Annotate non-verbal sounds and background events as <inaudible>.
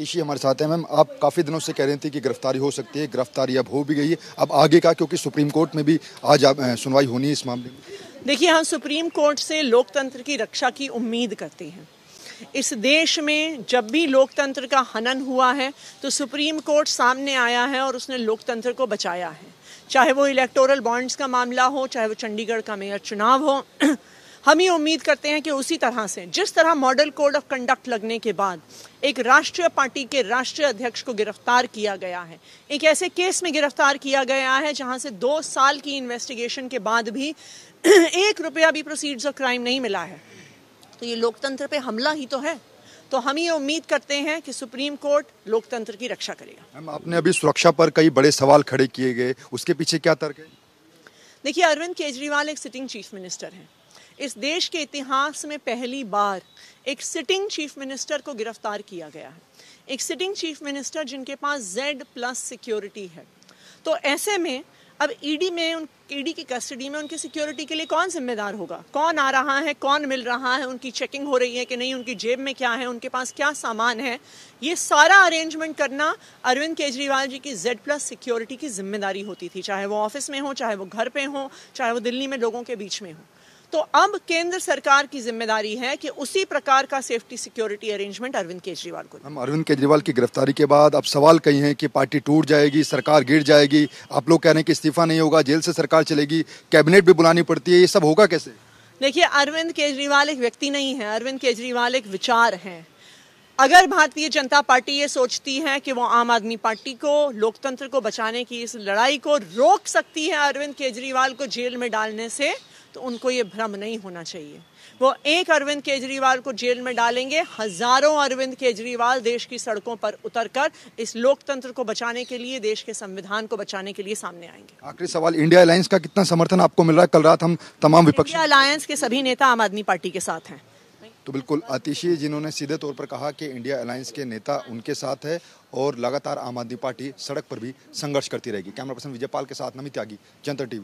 तिशी हमारे साथ हैं मैम आप काफ़ी दिनों से कह रही थी कि गिरफ्तारी हो सकती है गिरफ्तारी अब हो भी गई है अब आगे का क्योंकि सुप्रीम कोर्ट में भी आज सुनवाई होनी है इस मामले में देखिए हम हाँ, सुप्रीम कोर्ट से लोकतंत्र की रक्षा की उम्मीद करते हैं इस देश में जब भी लोकतंत्र का हनन हुआ है तो सुप्रीम कोर्ट सामने आया है और उसने लोकतंत्र को बचाया है चाहे वो इलेक्टोरल बॉन्ड्स का मामला हो चाहे वो चंडीगढ़ का मेयर चुनाव हो हम ये उम्मीद करते हैं कि उसी तरह से जिस तरह मॉडल कोड ऑफ कंडक्ट लगने के बाद एक राष्ट्रीय पार्टी के राष्ट्रीय अध्यक्ष को गिरफ्तार किया गया है एक ऐसे केस में गिरफ्तार किया गया है जहां से दो साल की इन्वेस्टिगेशन के बाद भी <clears throat> एक रुपया भी प्रोसीड्स ऑफ क्राइम नहीं मिला है तो ये लोकतंत्र पे हमला ही तो है तो हम ये उम्मीद करते हैं कि सुप्रीम कोर्ट लोकतंत्र की रक्षा करेगा हम आपने अभी सुरक्षा पर कई बड़े सवाल खड़े किए गए उसके पीछे क्या तर्क है देखिए अरविंद केजरीवाल एक सिटिंग चीफ मिनिस्टर हैं इस देश के इतिहास में पहली बार एक सिटिंग चीफ मिनिस्टर को गिरफ्तार किया गया है एक सिटिंग चीफ मिनिस्टर जिनके पास जेड प्लस सिक्योरिटी है तो ऐसे में अब ईडी e में उन ईडी e की कस्टडी में उनकी सिक्योरिटी के लिए कौन जिम्मेदार होगा कौन आ रहा है कौन मिल रहा है उनकी चेकिंग हो रही है कि नहीं उनकी जेब में क्या है उनके पास क्या सामान है ये सारा अरेंजमेंट करना अरविंद केजरीवाल जी की जेड प्लस सिक्योरिटी की जिम्मेदारी होती थी चाहे वो ऑफिस में हो चाहे वो घर पे हो चाहे वो दिल्ली में लोगों के बीच में हो तो अब केंद्र सरकार की जिम्मेदारी है कि उसी प्रकार का safety security arrangement Arvind Kejriwal को हम अरविंद केजरीवाल की गिरफ्तारी के बाद अब सवाल कई हैं कि पार्टी टूट जाएगी सरकार गिर जाएगी आप लोग कह रहे हैं कि इस्तीफा नहीं होगा जेल से सरकार चलेगी कैबिनेट भी बुलानी पड़ती है ये सब होगा कैसे देखिए अरविंद केजरीवाल एक व्यक्ति नहीं है अरविंद केजरीवाल एक विचार है अगर भारतीय जनता पार्टी ये सोचती है कि वो आम आदमी पार्टी को लोकतंत्र को बचाने की इस लड़ाई को रोक सकती है अरविंद केजरीवाल को जेल में डालने से तो उनको ये भ्रम नहीं होना चाहिए वो एक अरविंद केजरीवाल को जेल में डालेंगे हजारों अरविंद केजरीवाल देश की सड़कों पर उतरकर इस लोकतंत्र को बचाने के लिए देश के संविधान को बचाने के लिए सामने आएंगे आखिरी सवाल इंडिया अलायंस का कितना समर्थन आपको मिल रहा है कल रात हम तमाम विपक्ष अलायंस के सभी नेता आम आदमी पार्टी के साथ हैं तो बिल्कुल आतिशी जिन्होंने सीधे तौर पर कहा कि इंडिया अलायंस के नेता उनके साथ है और लगातार आम आदमी पार्टी सड़क पर भी संघर्ष करती रहेगी कैमरा पर्सन विजय पाल के साथ नमी त्यागी जनता टीवी